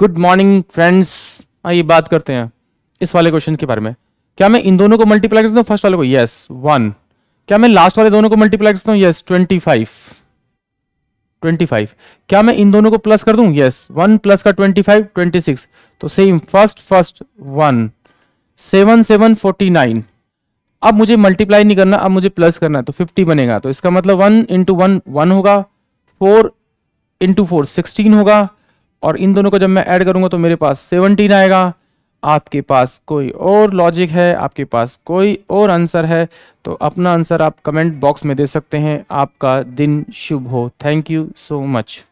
good morning friends आइए बात करते हैं इस वाले क्वेश्चन के बारे में क्या मैं इन दोनों को मल्टीप्लाई कर सकता हूँ फर्स्ट वाले को यस वन क्या मैं लास्ट वाले दोनों को मल्टीप्लाई कर सकता हूँ yes twenty five twenty five क्या मैं इन दोनों को प्लस कर दूं यस वन प्लस का ट्वेंटी फाइव ट्वेंटी सिक्स तो same first first one seven seven forty nine अब मुझे मल्टीप्लाई नहीं करना अब मुझे प्लस करना है तो फिफ्टी बनेगा तो इसका मतलब वन इंटू वन वन होगा फोर इंटू फोर सिक्सटीन होगा और इन दोनों को जब मैं ऐड करूंगा तो मेरे पास सेवनटीन आएगा आपके पास कोई और लॉजिक है आपके पास कोई और आंसर है तो अपना आंसर आप कमेंट बॉक्स में दे सकते हैं आपका दिन शुभ हो थैंक यू सो मच